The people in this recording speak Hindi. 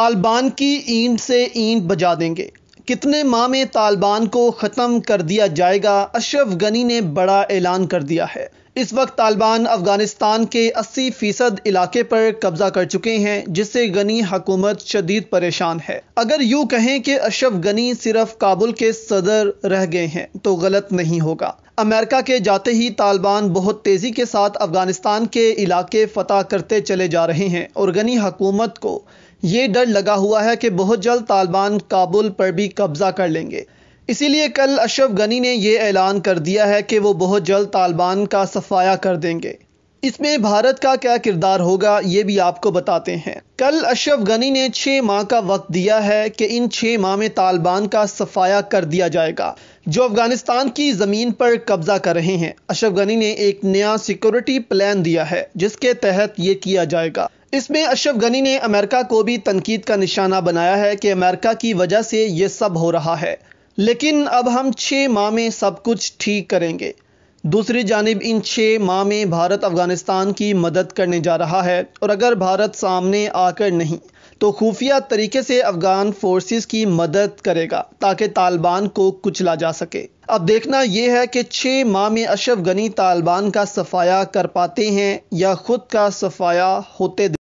तालिबान की ईंट से ईंट बजा देंगे कितने माह में तालिबान को ख़त्म कर दिया जाएगा अशरफ गनी ने बड़ा ऐलान कर दिया है इस वक्त तालिबान अफगानिस्तान के 80 फीसद इलाके पर कब्जा कर चुके हैं जिससे गनी हुकूमत शदीद परेशान है अगर यूं कहें कि अशरफ गनी सिर्फ काबुल के सदर रह गए हैं तो गलत नहीं होगा अमेरिका के जाते ही तालिबान बहुत तेज़ी के साथ अफ़गानिस्तान के इलाके फ़तह करते चले जा रहे हैं और गनी हकूमत को ये डर लगा हुआ है कि बहुत जल्द तालिबान काबुल पर भी कब्ज़ा कर लेंगे इसीलिए कल अशरफ गनी ने यह ऐलान कर दिया है कि वो बहुत जल्द तालिबान का सफाया कर देंगे इसमें भारत का क्या किरदार होगा ये भी आपको बताते हैं कल अशरफ गनी ने छह माह का वक्त दिया है कि इन छह माह में तालिबान का सफाया कर दिया जाएगा जो अफगानिस्तान की ज़मीन पर कब्ज़ा कर रहे हैं अशरफ गनी ने एक नया सिक्योरिटी प्लान दिया है जिसके तहत ये किया जाएगा इसमें अशरफ गनी ने अमेरिका को भी तनकीद का निशाना बनाया है कि अमेरिका की वजह से ये सब हो रहा है लेकिन अब हम छह माह में सब कुछ ठीक करेंगे दूसरी जानब इन छः माह में भारत अफ़गानिस्तान की मदद करने जा रहा है और अगर भारत सामने आकर नहीं तो खुफिया तरीके से अफ़गान फोर्सेस की मदद करेगा ताकि तालिबान को कुचला जा सके अब देखना यह है कि छः माह में अशफ गनी तालिबान का सफाया कर पाते हैं या ख़ुद का सफाया होते